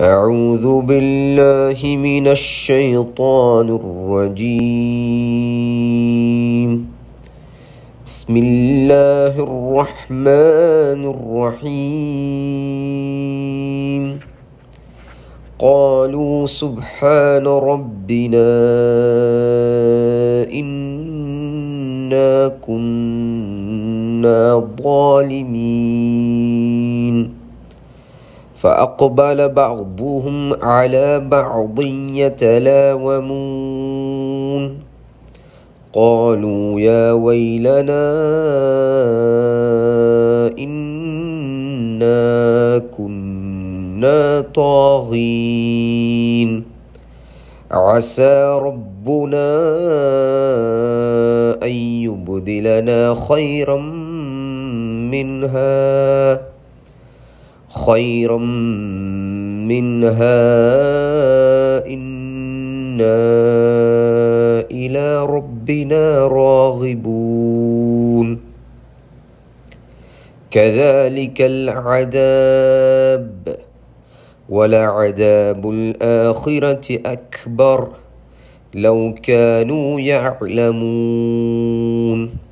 أعوذ بالله من الشيطان الرجيم بسم الله الرحمن الرحيم قالوا سبحان ربنا إنا كنا ظالمين فأقبل بعضهم على بعض يتلاومون قالوا يا ويلنا إنا كنا طاغين عسى ربنا أن يبدلنا خيرا منها خيرا منها إنا إلى ربنا راغبون كذلك العذاب ولعذاب الآخرة أكبر لو كانوا يعلمون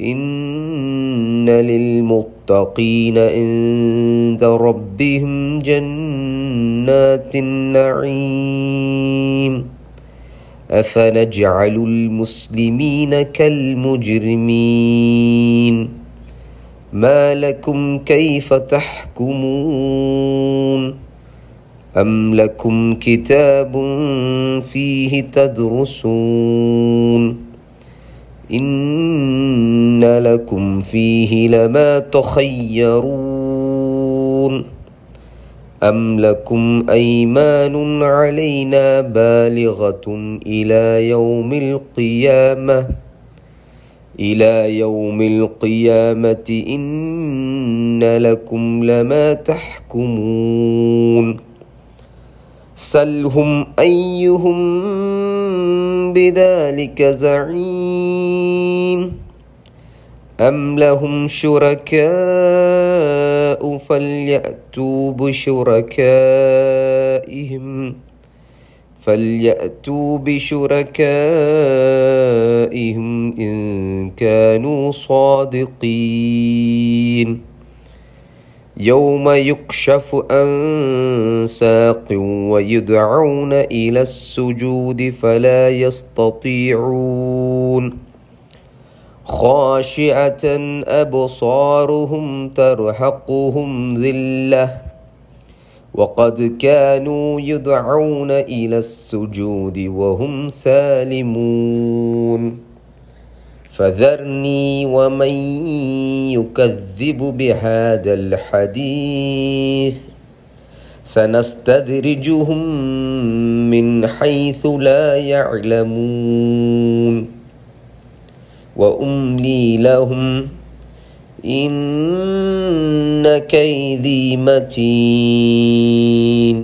إن للمتقين عند ربهم جنات النعيم أفنجعل المسلمين كالمجرمين ما لكم كيف تحكمون أم لكم كتاب فيه تدرسون إن لكم فيه لما تخيرون أم لكم أيمان علينا بالغة إلى يوم القيامة إلى يوم القيامة إن لكم لما تحكمون سلهم أيهم بذلك زعيم أم لهم شركاء فليأتوا بشركائهم فليأتوا بشركائهم إن كانوا صادقين يوم يكشف عن ساق ويدعون الى السجود فلا يستطيعون خاشعه ابصارهم ترهقهم ذله وقد كانوا يدعون الى السجود وهم سالمون فذرني ومن يكذب بهذا الحديث سنستدرجهم من حيث لا يعلمون واملي لهم ان كيدي متين